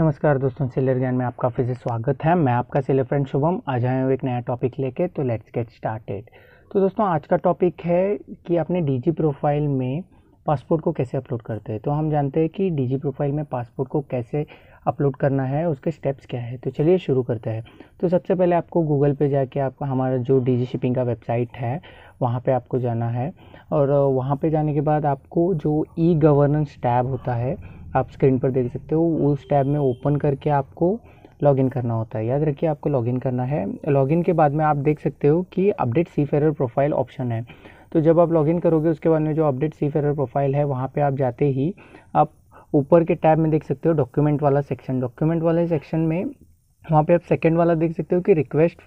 नमस्कार दोस्तों सेलर ज्ञान में आपका फिर से स्वागत है मैं आपका सेलर फ्रेंड शुभम आज आए एक नया टॉपिक लेके तो लेट्स गेट स्टार्टेड तो दोस्तों आज का टॉपिक है कि अपने डीजी प्रोफाइल में पासपोर्ट को कैसे अपलोड करते हैं तो हम जानते हैं कि डीजी प्रोफाइल में पासपोर्ट को कैसे अपलोड करना है उसके स्टेप्स क्या है तो चलिए शुरू करते हैं तो सबसे पहले आपको गूगल पे जाके आपका हमारा जो डीजी शिपिंग का वेबसाइट है वहाँ पे आपको जाना है और वहाँ पे जाने के बाद आपको जो ई गवर्नेंस टैब होता है आप स्क्रीन पर देख सकते हो उस टैब में ओपन करके आपको लॉगिन करना होता है याद रखिए आपको लॉगिन करना है लॉगिन के बाद में आप देख सकते हो कि update seafarer profile option है तो जब आप लॉगिन करोगे उसके बाद में जो अपडेट सी फेरर प्रोफाइल है वहाँ पे आप जाते ही आप ऊपर के टैब में देख सकते हो डॉक्यूमेंट वाला सेक्शन डॉक्यूमेंट वाले सेक्शन में वहाँ पर आप सेकेंड वाला देख सकते हो कि रिक्वेस्ट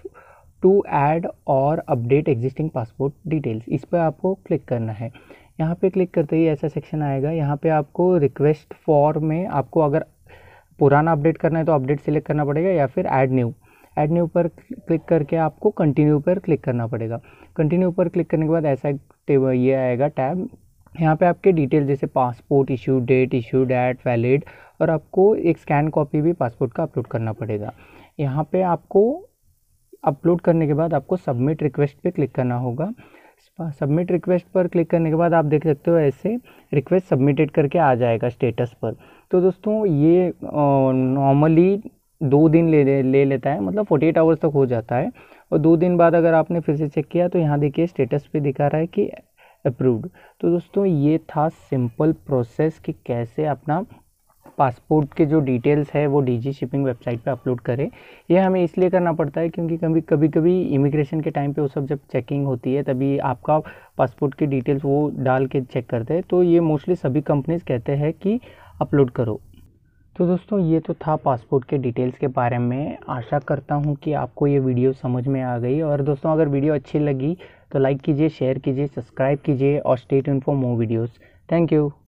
टू ऐड और अपडेट एग्जिस्टिंग पासपोर्ट डिटेल्स इस पर आपको क्लिक करना है यहाँ पे क्लिक करते ही ऐसा सेक्शन आएगा यहाँ पे आपको रिक्वेस्ट फॉर में आपको अगर पुराना अपडेट करना है तो अपडेट सिलेक्ट करना पड़ेगा या फिर ऐड न्यू ऐड न्यू पर क्लिक करके आपको कंटिन्यू पर क्लिक करना पड़ेगा कंटिन्यू पर क्लिक करने के बाद ऐसा ये आएगा टैब यहाँ पे आपके डिटेल जैसे passport issue date issue date valid और आपको एक स्कैन कॉपी भी पासपोर्ट का अपलोड करना पड़ेगा यहाँ पे आपको अपलोड करने के बाद आपको सबमिट रिक्वेस्ट पे क्लिक करना होगा सबमिट रिक्वेस्ट पर क्लिक करने के बाद आप देख सकते हो ऐसे रिक्वेस्ट सबमिटेड करके आ जाएगा स्टेटस पर तो दोस्तों ये नॉर्मली दो दिन ले ले, ले लेता है मतलब फोर्टी एट आवर्स तक हो जाता है और दो दिन बाद अगर आपने फिर से चेक किया तो यहाँ देखिए स्टेटस पे दिखा रहा है कि अप्रूव्ड तो दोस्तों ये था सिंपल प्रोसेस कि कैसे अपना पासपोर्ट के जो डिटेल्स है वो डीजी शिपिंग वेबसाइट पे अपलोड करें ये हमें इसलिए करना पड़ता है क्योंकि कभी कभी कभी इमिग्रेशन के टाइम पे वो सब जब चेकिंग होती है तभी आपका पासपोर्ट की डिटेल्स वो डाल के चेक करते हैं तो ये मोस्टली सभी कंपनीज कहते हैं कि अपलोड करो तो दोस्तों ये तो था पासपोर्ट के डिटेल्स के बारे में आशा करता हूँ कि आपको ये वीडियो समझ में आ गई और दोस्तों अगर वीडियो अच्छी लगी तो लाइक कीजिए शेयर कीजिए सब्सक्राइब कीजिए और स्टेट इन for more videos thank you